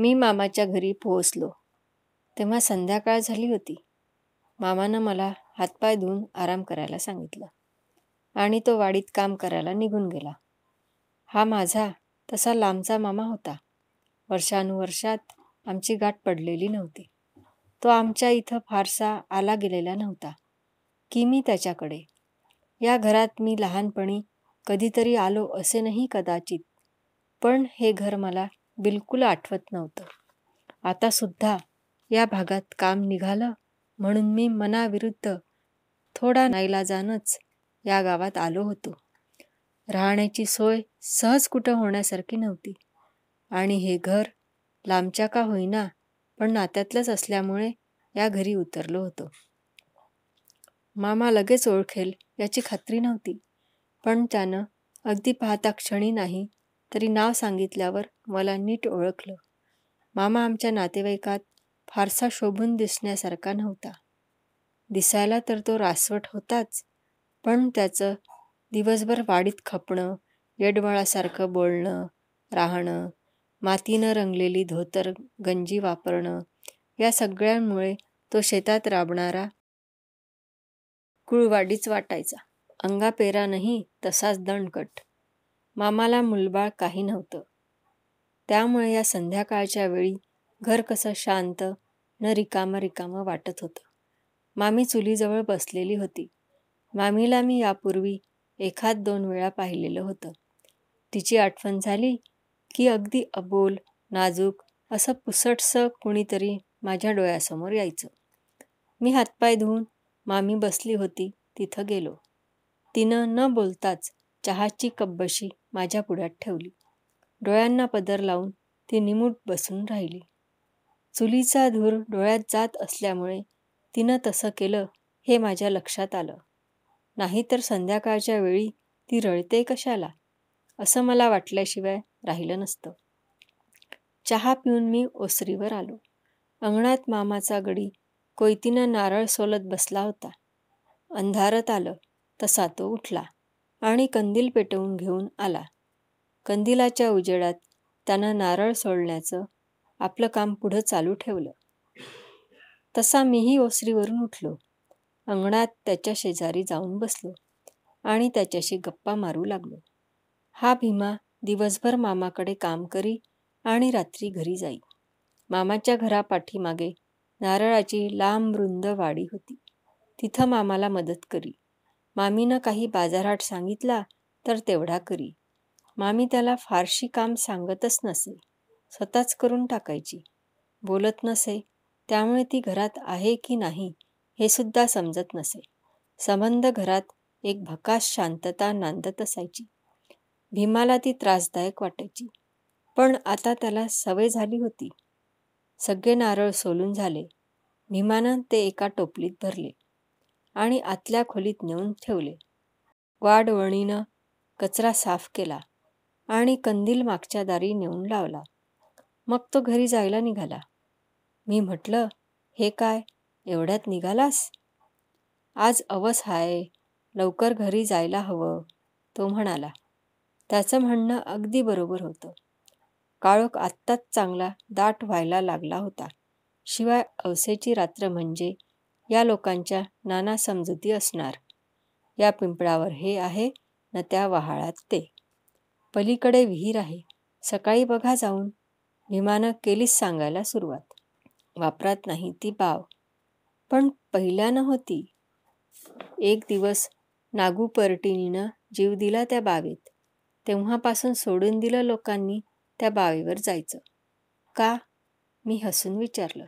मी मामाच्या घरी पोहोचलो तेव्हा संध्याकाळ झाली होती मामानं मला हातपाय धुवून आराम करायला सांगितलं आणि तो वाडीत काम करायला निघून गेला हा माझा तसा लांबचा मामा होता वर्षानुवर्षात आमची गाठ पडलेली नव्हती तो आमच्या इथं फारसा आला गेलेला नव्हता की मी त्याच्याकडे या घरात मी लहानपणी कधीतरी आलो असे नाही कदाचित पण हे घर मला बिलकुल आठवत नव्हतं आतासुद्धा या भागात काम निघालं म्हणून मी मनाविरुद्ध थोडा नाईलाजानच या गावात आलो होतो राहण्याची सोय सहज कुठं होण्यासारखी नव्हती आणि हे घर लांबच्या का होईना पण नात्यातलंच असल्यामुळे या घरी उतरलो होतो मामा लगेच ओळखेल याची खात्री नव्हती पण त्यानं अगदी पाहता क्षणी नाही तरी नाव सांगितल्यावर मला नीट ओळखलं मामा आमच्या नातेवाईकात फारसा शोभून दिसण्यासारखा नव्हता दिसायला तर तो रासवट होताच पण त्याचं दिवसभर वाडीत खपणं येडवळासारखं बोलणं राहणं मातीनं रंगलेली धोतर गंजी वापरणं या सगळ्यांमुळे तो शेतात राबणारा कुळवाडीच वाटायचा अंगा पेरा नाही तसाच दणकट मामाला मुलबाळ काही नव्हतं त्यामुळे या संध्याकाळच्या वेळी घर कसं शांत न रिकामं रिकामं वाटत होतं मामी चुलीजवळ बसलेली होती मामीला मी यापूर्वी एखाद दोन वेळा पाहिलेलं होतं तिची आठवण झाली की अगदी अबोल नाजूक असं पुसटसं कुणीतरी माझ्या डोळ्यासमोर यायचं मी हातपाय धुवून मामी बसली होती तिथं गेलो तिनं न बोलताच चहाची कब्बशी माझ्या पुढ्यात ठेवली डोळ्यांना पदर लावून ती निमूट बसून राहिली चुलीचा धूर डोळ्यात जात असल्यामुळे तिनं तसं केलं हे माझ्या लक्षात आलं नाहीतर संध्याकाळच्या वेळी ती रळते कशाला असं मला वाटल्याशिवाय राहिलं नसतं चहा पिऊन मी ओसरीवर आलो अंगणात मामाचा गडी कोयतीनं नारळ सोलत बसला होता अंधारत आलं तसा तो उठला आणि कंदील पेटवून घेऊन आला कंदिलाच्या उजेडात त्यानं नारळ सोडण्याचं आपलं काम पुढं चालू ठेवलं तसा मीही ओसरीवरून उठलो अंगणात त्याच्या शेजारी जाऊन बसलो आणि त्याच्याशी गप्पा मारू लागलो हा भीमा दिवसभर मामाकडे काम करी आणि रात्री घरी जाई मामाच्या घरापाठीमागे नारळाची लांब रुंद वाडी होती तिथं मामाला मदत करी मामीनं काही बाजारहाट सांगितला तर तेवढा करी मामी त्याला फारशी काम सांगतच नसे स्वतःच करून टाकायची बोलत नसे त्यामुळे ती घरात आहे की नाही हे सुद्धा समजत नसे संबंध घरात एक भकास शांतता नांदत असायची भीमाला ती त्रासदायक वाटायची पण आता त्याला सवय झाली होती सगळे नारळ सोलून झाले भीमानं ते एका टोपलीत भरले आणि आतल्या खोलीत नेऊन ठेवले वाडवणीनं कचरा साफ केला आणि कंदील मागच्या दारी नेऊन लावला मग तो घरी जायला निघाला मी म्हटलं हे काय एवढ्यात निघालास आज अवस हाय लवकर घरी जायला हवं तो म्हणाला त्याचं म्हणणं अगदी बरोबर होतं काळोख आत्ताच चांगला दाट व्हायला लागला होता शिवाय अवसेची रात्र म्हणजे या लोकांच्या नाना समजुती असणार या पिंपळावर हे आहे न त्या वहाळात ते पलीकडे विहीर आहे सकाळी बघा जाऊन विमानं केलीच सांगायला सुरुवात वापरात नाही ती बाव पण पहिल्यानं होती एक दिवस नागू पर्टिनीनं जीव दिला त्या बावीत तेव्हापासून सोडून दिलं लोकांनी त्या बावीवर जायचं का मी हसून विचारलं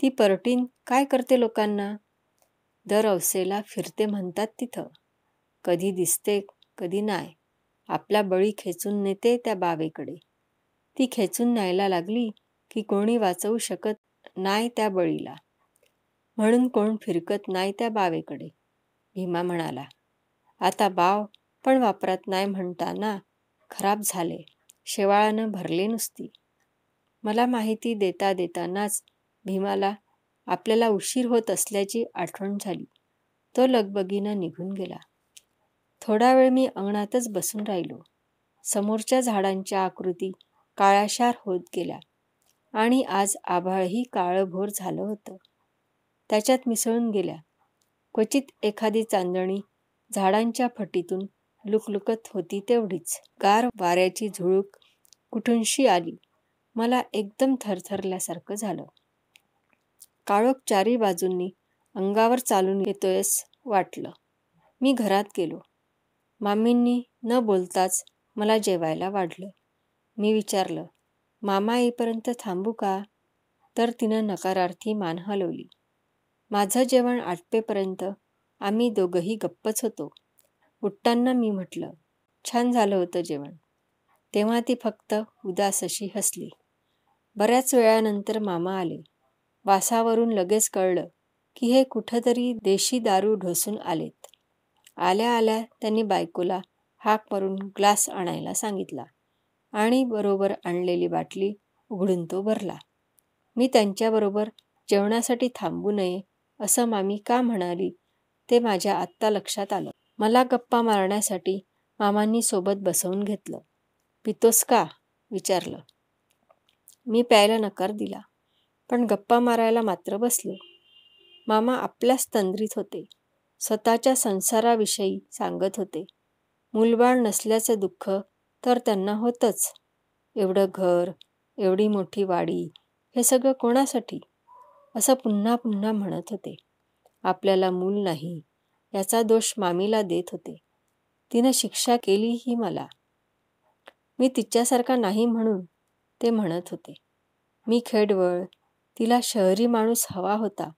ती परटीन काय करते लोकांना दर अवसेला फिरते म्हणतात तिथं कधी दिसते कधी नाही आपला बळी खेचून नेते त्या बावेकडे ती खेचून न्यायला लागली की कोणी वाचवू शकत नाही त्या बळीला म्हणून कोण फिरकत नाही त्या बावेकडे भीमा म्हणाला आता बाव पण वापरात नाही म्हणताना खराब झाले शेवाळानं भरले नुसती मला माहिती देता देतानाच भीमाला आपल्याला उशीर होत असल्याची आठवण झाली तो लगबगीनं निघून गेला थोडा वेळ मी अंगणातच बसून राहिलो समोरच्या झाडांच्या आकृती काळाशार होत गेल्या आणि आज आभाळही काळभोर झालं होतं त्याच्यात मिसळून गेल्या क्वचित एखादी चांदणी झाडांच्या फटीतून लुकलुकत होती तेवढीच गार वाऱ्याची झुळूक कुठूनशी आली मला एकदम थरथरल्यासारखं झालं काळोख चारी बाजूंनी अंगावर चालून येतोयस वाटलं मी घरात गेलो मामींनी न बोलताच मला जेवायला वाढलं मी विचारलं मामा येईपर्यंत थांबू का तर तिनं नकारार्थी मान हलवली माझं जेवण आटपेपर्यंत आम्ही दोघंही गप्पच होतो उठताना मी म्हटलं छान झालं होतं जेवण तेव्हा ती फक्त उदास अशी हसली बऱ्याच वेळानंतर मामा आले वासावरून लगेच कळलं की हे कुठंतरी देशी दारू ढोसून आलेत आल्या आल्या त्यांनी बायकोला हाक मारून ग्लास आणायला सांगितला आणि बरोबर आणलेली बाटली उघडून तो भरला मी त्यांच्याबरोबर जेवणासाठी थांबू नये असं मामी का म्हणाली ते माझ्या आत्ता लक्षात आलं मला गप्पा मारण्यासाठी मामांनी सोबत बसवून घेतलं पितोस का विचारलं मी प्यायला नकार दिला पण गप्पा मारायला मात्र बसलो मामा आपल्याच तंद्रीत होते स्वतःच्या संसाराविषयी सांगत होते मूलबाळ नसल्याचं दुःख तर त्यांना होतंच एवढं घर एवढी मोठी वाडी हे सगळं कोणासाठी असं पुन्हा पुन्हा म्हणत होते आपल्याला मूल नाही याचा दोष मामीला देत होते तिनं शिक्षा केली ही मला मी तिच्यासारखा नाही म्हणून ते म्हणत होते मी खेडवळ तिला शहरी माणूस हवा होता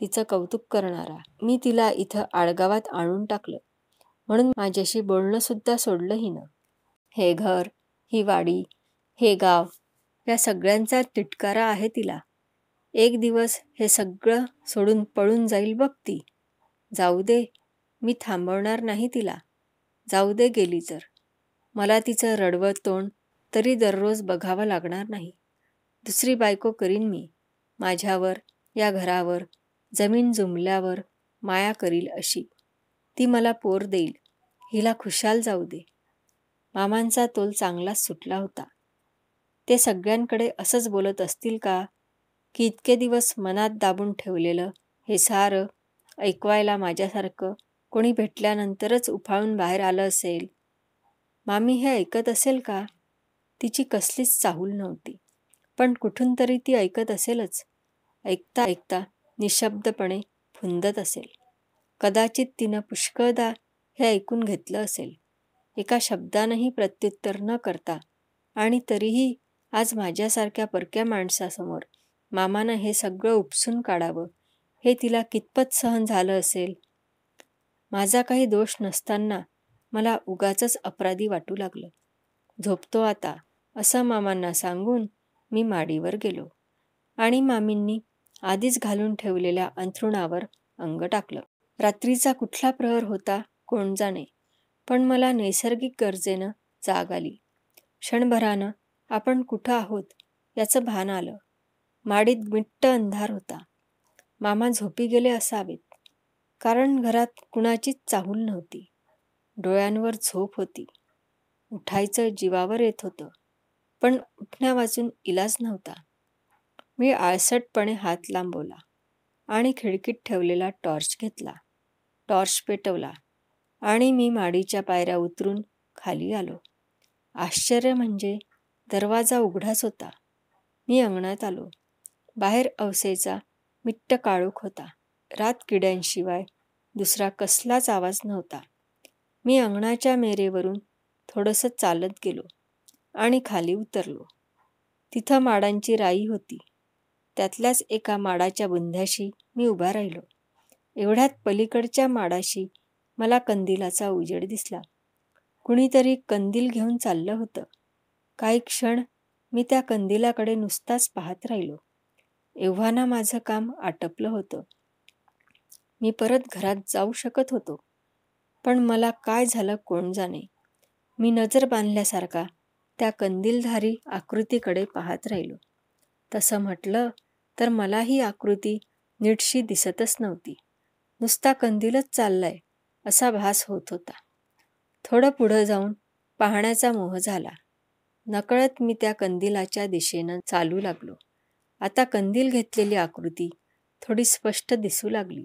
तिचं कौतुक करणारा मी तिला इथं आडगावात आणून टाकलं म्हणून माझ्याशी बोलणंसुद्धा सोडलं ना हे घर ही वाडी हे गाव या सगळ्यांचा तिटकारा आहे तिला एक दिवस हे सगळं सोडून पळून जाईल बघ ती जाऊ दे मी थांबवणार नाही तिला जाऊ दे गेली तर मला तिचं रडवं तोंड तरी दररोज बघावं लागणार नाही दुसरी बायको करीन मी माझ्यावर या घरावर जमीन जुमल्यावर माया करील अशी ती मला पोर देईल हिला खुशाल जाऊ दे मामांचा तोल चांगलाच सुटला होता ते सगळ्यांकडे असंच बोलत असतील का की इतके दिवस मनात दाबून ठेवलेलं हे सारं ऐकवायला माझ्यासारखं कोणी भेटल्यानंतरच उफाळून बाहेर आलं असेल मामी हे ऐकत असेल का तिची कसलीच चाहूल नव्हती पण कुठून तरी ती ऐकत असेलच ऐकता ऐकता निशब्दपणे फुंदत असेल कदाचित तिनं पुष्कळदा हे ऐकून घेतलं असेल एका शब्दानंही प्रत्युत्तर न करता आणि तरीही आज माझ्यासारख्या परक्या माणसासमोर मामानं हे सगळं उपसून काढावं हे तिला कितपत सहन झालं असेल माझा काही दोष नसताना मला उगाच अपराधी वाटू लागलं झोपतो आता असं मामांना सांगून मी माडीवर गेलो आणि मामींनी आधीच घालून ठेवलेल्या अंथरुणावर अंग टाकलं रात्रीचा कुठला प्रहर होता कोण जाणे पण मला नैसर्गिक गरजेनं जाग आली क्षणभरानं आपण कुठं आहोत याचं भान आलं माडीत मिट्ट अंधार होता मामा झोपी गेले असावेत कारण घरात कुणाचीच चाहूल नव्हती डोळ्यांवर झोप होती उठायचं जीवावर येत होतं पण उठण्यावाचून इलाज नव्हता मी आळसटपणे हात लांबवला आणि खिडकीत ठेवलेला टॉर्च घेतला टॉर्च पेटवला आणि मी माडीच्या पायऱ्या उतरून खाली आलो आश्चर्य म्हणजे दरवाजा उघडाच होता मी अंगणात आलो बाहेर अवसेचा मिट्ट काळूक होता रात किड्यांशिवाय दुसरा कसलाच आवाज नव्हता मी अंगणाच्या मेरेवरून थोडंसं चालत गेलो आणि खाली उतरलो तिथं माडांची राई होती त्यातल्याच एका माडाच्या बुंध्याशी मी उभा राहिलो एवढ्यात पलीकडच्या माडाशी मला कंदिलाचा उजेड दिसला कुणीतरी कंदील घेऊन चाललं होतं काही क्षण मी त्या कंदिलाकडे नुसताच पाहत राहिलो एव्हाना माझं काम आटपलं होतं मी परत घरात जाऊ शकत होतो पण मला काय झालं कोण जाणे मी नजर बांधल्यासारखा त्या कंदीलधारी आकृतीकडे पाहत राहिलो तसं म्हटलं तर मला ही आकृती नीटशी दिसतच नव्हती नुसता कंदीलच चाललाय असा भास होत होता थोडं पुढं जाऊन पाहण्याचा मोह झाला नकळत मी त्या कंदिलाच्या दिशेनं चालू लागलो आता कंदील घेतलेली आकृती थोडी स्पष्ट दिसू लागली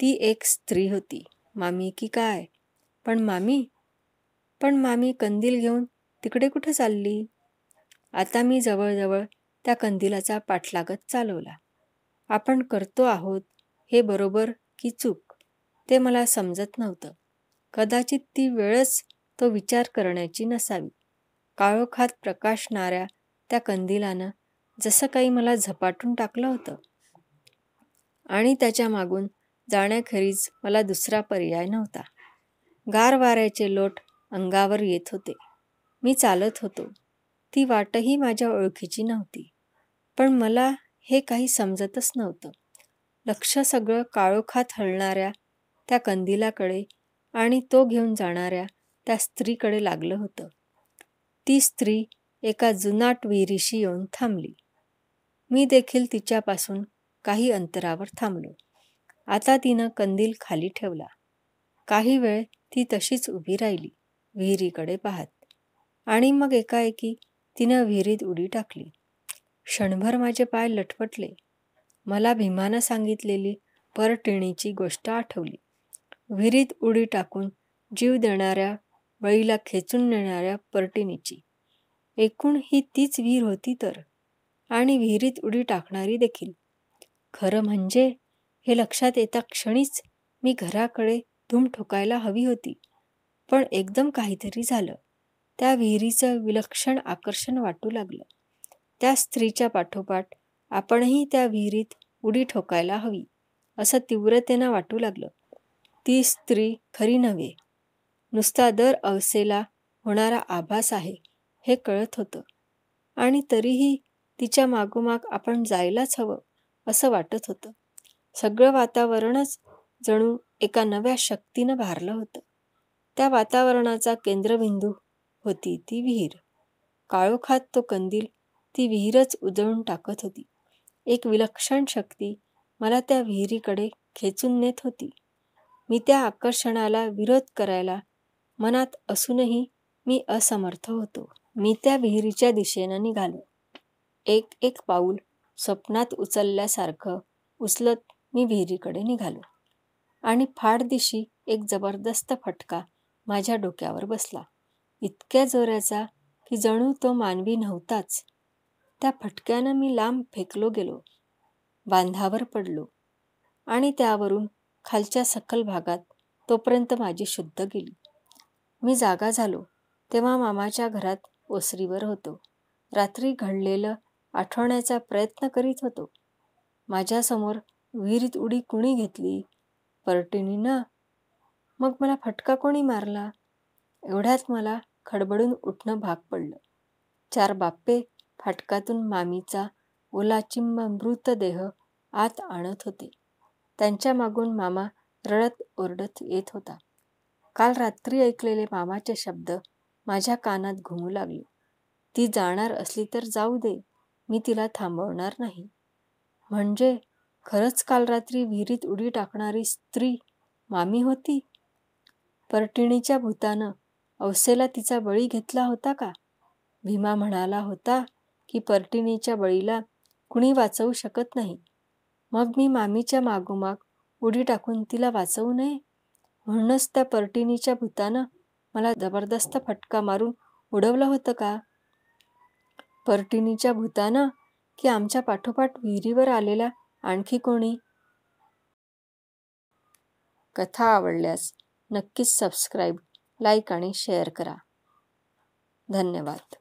ती एक स्त्री होती मामी की काय पण मामी पण मामी कंदील घेऊन तिकडे कुठं चालली आता मी जवळजवळ त्या कंदिलाचा पाठलागत चालवला आपण करतो आहोत हे बरोबर की चूक ते मला समजत नव्हतं कदाचित ती वेळच तो विचार करण्याची नसावी काळोखात प्रकाशणाऱ्या त्या कंदिलानं जसं काही मला झपाटून टाकलं होतं आणि त्याच्या मागून जाण्याखेरीज मला दुसरा पर्याय नव्हता गार वाऱ्याचे लोट अंगावर येत होते मी चालत होतो ती वाटही माझ्या ओळखीची नव्हती पण मला हे काही समजतच नव्हतं लक्ष सगळं काळोखात हलणाऱ्या त्या कंदिलाकडे आणि तो घेऊन जाणाऱ्या त्या स्त्रीकडे लागलं होतं ती स्त्री एका जुनाट विहिरीशी येऊन थांबली मी देखील तिच्यापासून काही अंतरावर थांबलो आता तिनं कंदील खाली ठेवला काही वेळ ती तशीच उभी राहिली विहिरीकडे पाहत आणि मग एकाएकी तिनं विहिरीत उडी टाकली क्षणभर माझे पाय लटपटले मला भीमानं सांगितलेली परटिणीची गोष्ट आठवली विहिरीत उडी टाकून जीव देणाऱ्या बळीला खेचून नेणाऱ्या परटिणीची एकूण ही तीच विहीर होती तर आणि विहिरीत उडी टाकणारी देखील खरं म्हणजे हे लक्षात येता क्षणीच मी घराकडे धूम ठोकायला हवी होती पण एकदम काहीतरी झालं त्या विहिरीचं विलक्षण आकर्षण वाटू लागलं त्या स्त्रीच्या पाठोपाठ आपणही त्या विहिरीत उडी ठोकायला हवी असं तीव्रतेनं वाटू लागलं ती स्त्री खरी नव्हे नुसता दर अवसेला होणारा आभास आहे हे कळत होतं आणि तरीही तिच्या मागोमाग आपण जायलाच हवं असं वाटत होतं सगळं वातावरणच जणू एका नव्या शक्तीनं भारलं होतं त्या वातावरणाचा केंद्रबिंदू होती ती विहीर काळोखात तो कंदील ती विहीरच उजळून टाकत होती एक विलक्षण शक्ती मला त्या विहिरीकडे खेचून नेत होती मी त्या आकर्षणाला विरोध करायला मनात असूनही मी असमर्थ होतो मी त्या विहिरीच्या दिशेनं निघालो एक एक पाऊल स्वप्नात उचलल्यासारखं उचलत मी विहिरीकडे निघालो आणि फाड दिशी एक जबरदस्त फटका माझ्या डोक्यावर बसला इतक्या जोराचा की जणू तो मानवी नव्हताच त्या फटक्यानं मी लांब फेकलो गेलो बांधावर पडलो आणि त्यावरून खालच्या सखल भागात तोपर्यंत माझी शुद्ध गेली मी जागा झालो तेव्हा मामाच्या घरात ओसरीवर होतो रात्री घडलेलं आठवण्याचा प्रयत्न करीत होतो माझ्यासमोर विहिरीत उडी कुणी घेतली परटिणी ना मग मला फटका कोणी मारला एवढ्यात मला खडबडून उठणं भाग पडलं चार बाप्पे फाटकातून मामीचा ओलाचिंब मृतदेह आत आणत होते त्यांच्या मागून मामा रडत ओरडत येत होता काल रात्री ऐकलेले मामाचे शब्द माझ्या कानात घुमू लागले ती जाणार असली तर जाऊ दे मी तिला थांबवणार नाही म्हणजे खरंच काल रात्री विहिरीत उडी टाकणारी स्त्री मामी होती परटिणीच्या भूतानं अवसेला तिचा बळी घेतला होता का भीमा म्हणाला होता की पर्टिनीच्या बळीला कुणी वाचवू शकत नाही मग मी मामीच्या मागोमाग उडी टाकून तिला वाचवू नये म्हणूनच त्या पर्टिनीच्या भूतानं मला जबरदस्त फटका मारून उडवलं होतं का पर्टिनीच्या भूतानं की आमच्या पाठोपाठ विहिरीवर आलेला आणखी कोणी कथा आवडल्यास नक्कीच सबस्क्राईब लाईक आणि शेअर करा धन्यवाद